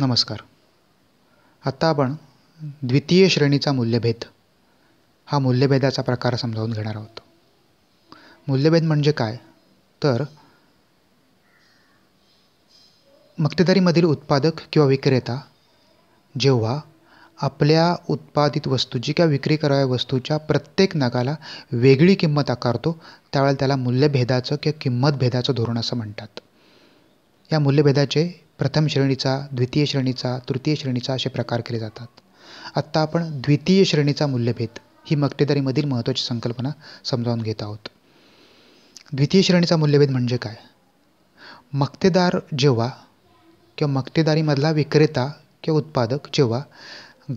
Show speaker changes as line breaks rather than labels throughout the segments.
नमस्कार आत्ता आपण द्वितीय श्रेणीचा मूल्यभेद हा मूल्यभेदाचा प्रकार समजावून घेणार आहोत मूल्यभेद म्हणजे काय तर मक्तेदारीमधील उत्पादक किंवा विक्रेता जेव्हा आपल्या उत्पादित वस्तूची किंवा विक्री कराव्या वस्तूच्या प्रत्येक नगाला वेगळी किंमत आकारतो त्यावेळेला त्याला मूल्यभेदाचं किंवा किंमतभेदाचं धोरण असं म्हणतात या मूल्यभेदाचे प्रथम श्रेणीचा द्वितीय श्रेणीचा तृतीय श्रेणीचा असे प्रकार केले जातात आत्ता आपण द्वितीय श्रेणीचा मूल्यभेद ही मक्तेदारीमधील महत्त्वाची संकल्पना समजावून घेत आहोत द्वितीय श्रेणीचा मूल्यभेद म्हणजे काय मक्तेदार जेव्हा किंवा मक्तेदारीमधला विक्रेता किंवा उत्पादक जेव्हा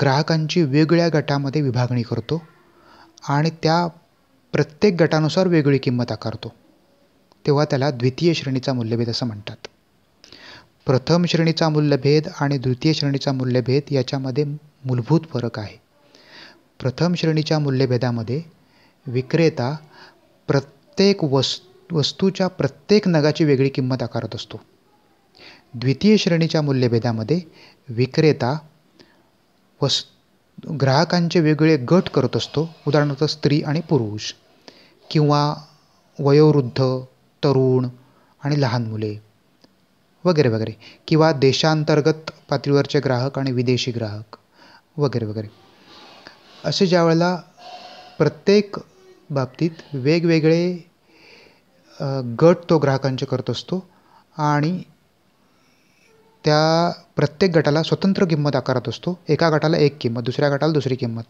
ग्राहकांची वेगळ्या गटामध्ये विभागणी करतो आणि त्या प्रत्येक गटानुसार वेगळी किंमत आकारतो तेव्हा त्याला द्वितीय श्रेणीचा मूल्यभेद असं म्हणतात प्रथम श्रेणीचा मूल्यभेद आणि द्वितीय श्रेणीचा मूल्यभेद याच्यामध्ये मूलभूत फरक आहे प्रथम श्रेणीच्या मूल्यभेदामध्ये विक्रेता प्रत्येक वस् वस्तूच्या प्रत्येक नगाची वेगळी किंमत आकारत असतो द्वितीय श्रेणीच्या मूल्यभेदामध्ये विक्रेता वस् ग्राहकांचे वेगवेगळे गट करत असतो उदाहरणार्थ स्त्री आणि पुरुष किंवा वयोवृद्ध तरुण आणि लहान मुले वगैरे वगैरे किंवा देशांतर्गत पातळीवरचे ग्राहक आणि विदेशी ग्राहक वगैरे वगैरे असे ज्या वेळेला प्रत्येक बाबतीत वेगवेगळे गट तो ग्राहकांचे करत असतो आणि त्या प्रत्येक गटाला स्वतंत्र किंमत आकारत असतो एका गटाला एक किंमत दुसऱ्या गटाला दुसरी किंमत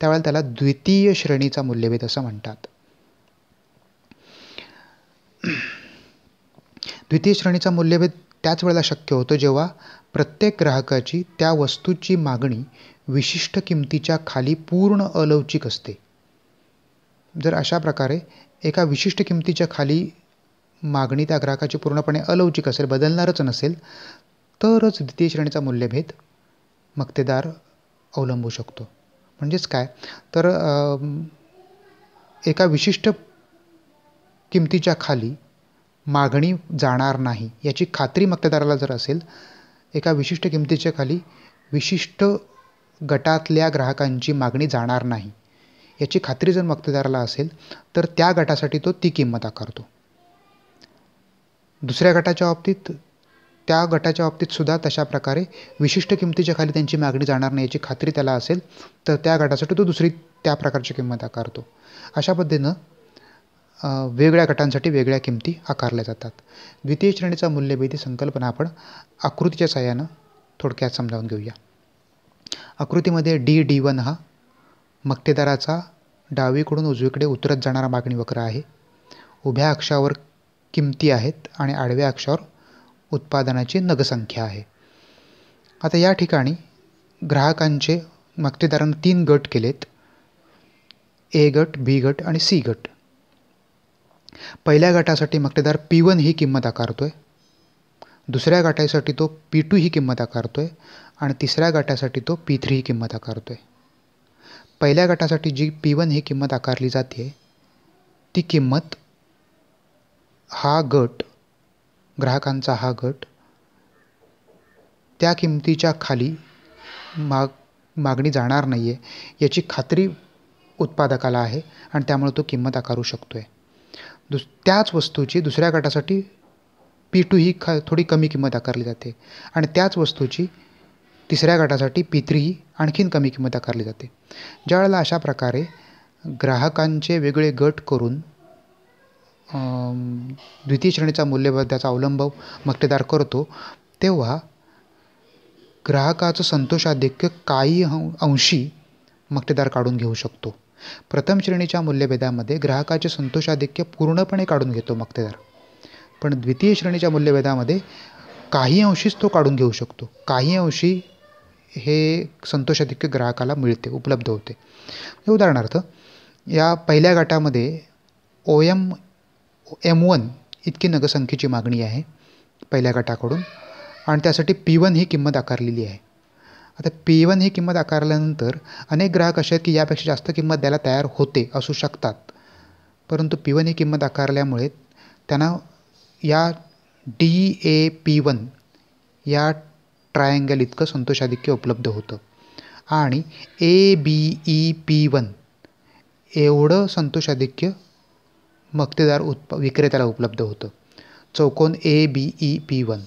त्यावेळेला त्याला द्वितीय श्रेणीचा मूल्यभेद असं म्हणतात द्वितीय श्रेणीचा मूल्यभेद त्याच वेळेला शक्य होतो जेव्हा प्रत्येक ग्राहकाची त्या वस्तूची मागणी विशिष्ट किमतीच्या खाली पूर्ण अलौचिक असते जर अशा प्रकारे एका विशिष्ट किमतीच्या खाली मागणी त्या ग्राहकाची पूर्णपणे अलौचिक असेल बदलणारच नसेल तरच द्वितीय श्रेणीचा मूल्यभेद मक्तेदार अवलंबू शकतो म्हणजेच काय तर एका विशिष्ट किमतीच्या खाली मागणी जाणार नाही याची खात्री मक्तेदाराला जर असेल एका विशिष्ट किमतीच्या खाली विशिष्ट गटातल्या ग्राहकांची मागणी जाणार नाही याची खात्री जर मक्तेदाराला असेल तर त्या गटासाठी तो ती किंमत आकारतो दुसऱ्या गटाच्या बाबतीत त्या गटाच्या बाबतीत सुद्धा तशा प्रकारे विशिष्ट किमतीच्या खाली त्यांची मागणी जाणार नाही याची खात्री त्याला असेल तर त्या गटासाठी तो दुसरी त्या प्रकारची किंमत आकारतो अशा पद्धतीनं वेगळ्या गटांसाठी वेगळ्या किमती आकारल्या जातात द्वितीय श्रेणीचा मूल्यभेदी संकल्पना आपण आकृतीच्या सहाय्यानं थोडक्यात समजावून घेऊया आकृतीमध्ये डी डी वन हा मक्तेदाराचा डावीकडून उजवीकडे उतरत जाणारा मागणी वक्र आहे उभ्या अक्षावर किमती आहेत आणि आडव्या अक्षावर उत्पादनाची नगसंख्या आहे आता या ठिकाणी ग्राहकांचे मक्तेदारांना तीन गट केलेत ए गट बी गट आणि सी गट पहिल्या गटासाठी मक्तेदार पी वन ही किंमत आकारतो आहे दुसऱ्या गटासाठी तो पी टू ही किंमत आकारतो आहे आणि तिसऱ्या गटासाठी तो पी थ्री ही किंमत आकारतो आहे पहिल्या गटासाठी जी पी वन ही किंमत आकारली जाते ती किंमत हा गट ग्राहकांचा हा गट त्या किमतीच्या खाली माग मागणी जाणार नाही आहे याची खात्री उत्पादकाला आहे आणि त्यामुळे तो किंमत आकारू शकतो आहे दुस त्याच वस्तूची दुसऱ्या गटासाठी पी टू ही खा थोडी कमी किंमत आकारली जाते आणि त्याच वस्तूची तिसऱ्या गटासाठी पी थ्री ही आणखीन कमी किंमत आकारली जाते ज्यावेळेला अशा प्रकारे ग्राहकांचे वेगळे गट करून द्वितीय श्रेणीचा मूल्यबद्धाचा अवलंब मक्तेदार करतो तेव्हा ग्राहकाचं संतोषाधिक्य काही अंशी मक्तेदार काढून घेऊ शकतो प्रथम श्रेणीच्या मूल्यभेदामध्ये ग्राहकाचे संतोषाधिक्य पूर्णपणे काढून घेतो मक्तेदार पण द्वितीय श्रेणीच्या मूल्यभेदामध्ये काही अंशीच तो काढून घेऊ शकतो काही अंशी हे संतोषाधिक्य ग्राहकाला मिळते उपलब्ध होते उदाहरणार्थ या पहिल्या गटामध्ये ओ एम एम वन इतकी नगसंख्येची मागणी आहे पहिल्या गटाकडून आणि त्यासाठी पी वन ही किंमत आकारलेली आहे आता पी वन ही किंमत आकारल्यानंतर अनेक ग्राहक असे आहेत की यापेक्षा जास्त किंमत द्यायला तयार होते असू शकतात परंतु पी वन ही किंमत आकारल्यामुळे त्यांना या डी ए पी वन या ट्रायंगल इतकं संतोषाधिक्य उपलब्ध होतं आणि A B E P one एवढं संतोषाधिक्य मक्तेदार उत्प विक्रेत्याला उपलब्ध होतं चौकोन A B E P one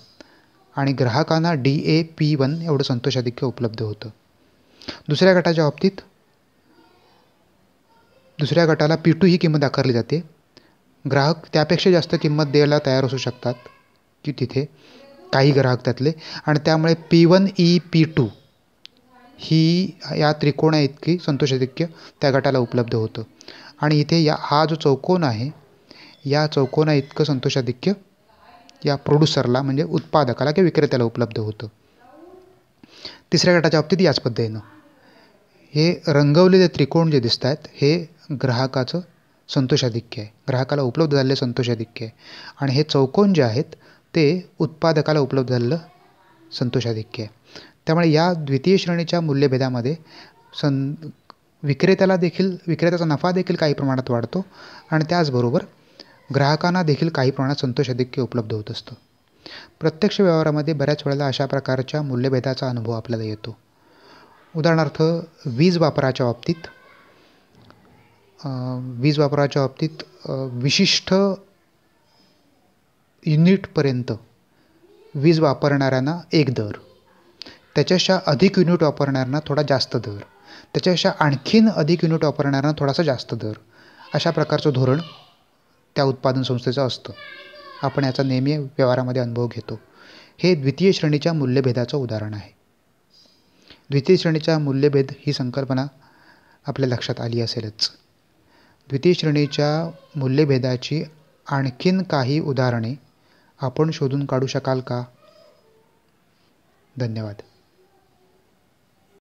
आणि ग्राहकांना डी ए पी वन एवढं संतोषाधिक्य उपलब्ध होतं दुसऱ्या गटाच्या बाबतीत दुसऱ्या गटाला पी टू ही किंमत आकारली जाते ग्राहक त्यापेक्षा जास्त किंमत द्यायला तयार असू शकतात की तिथे काही ग्राहक त्यातले आणि त्यामुळे P one E P two ही या त्रिकोणा इतकी संतोषाधिक्य त्या गटाला उपलब्ध होतं आणि इथे या हा जो चौकोन आहे या चौकोना इतकं संतोषाधिक्य या प्रोड्युसरला म्हणजे उत्पादकाला किंवा विक्रेत्याला उपलब्ध होतं तिसऱ्या गटाच्या बाबतीत याच पद्धतीनं हे रंगवलेले त्रिकोण जे दिसत आहेत हे ग्राहकाचं संतोषाधिक्य आहे ग्राहकाला उपलब्ध झालेलं संतोषाधिक्य आहे आणि हे चौकोन जे आहेत ते उत्पादकाला उपलब्ध झालेलं संतोषाधिक्य आहे त्यामुळे या द्वितीय श्रेणीच्या मूल्यभेदामध्ये सं विक्रेत्याला देखील विक्रेत्याचा नफा देखील काही प्रमाणात वाढतो आणि त्याचबरोबर ग्राहकांना देखील काही प्रमाणात संतोष अधिक्य उपलब्ध होत असतं प्रत्यक्ष व्यवहारामध्ये बऱ्याच वेळेला अशा प्रकारच्या मूल्यभेदाचा अनुभव आपल्याला येतो उदाहरणार्थ वीज वापराच्या बाबतीत वीज वापराच्या बाबतीत विशिष्ट युनिटपर्यंत वीज वापरणाऱ्यांना एक दर त्याच्याशा अधिक युनिट वापरणाऱ्यांना थोडा जास्त दर त्याच्यापेक्षा आणखीन अधिक युनिट वापरणाऱ्यांना थोडासा जास्त दर अशा प्रकारचं धोरण त्या उत्पादन संस्थेचं असतं आपण याचा नेहमी व्यवहारामध्ये अनुभव घेतो हे द्वितीय श्रेणीच्या मूल्यभेदाचं उदाहरण आहे द्वितीय श्रेणीचा मूल्यभेद ही संकल्पना आपल्या लक्षात आली असेलच द्वितीय श्रेणीच्या मूल्यभेदाची आणखीन काही उदाहरणे आपण शोधून काढू शकाल का धन्यवाद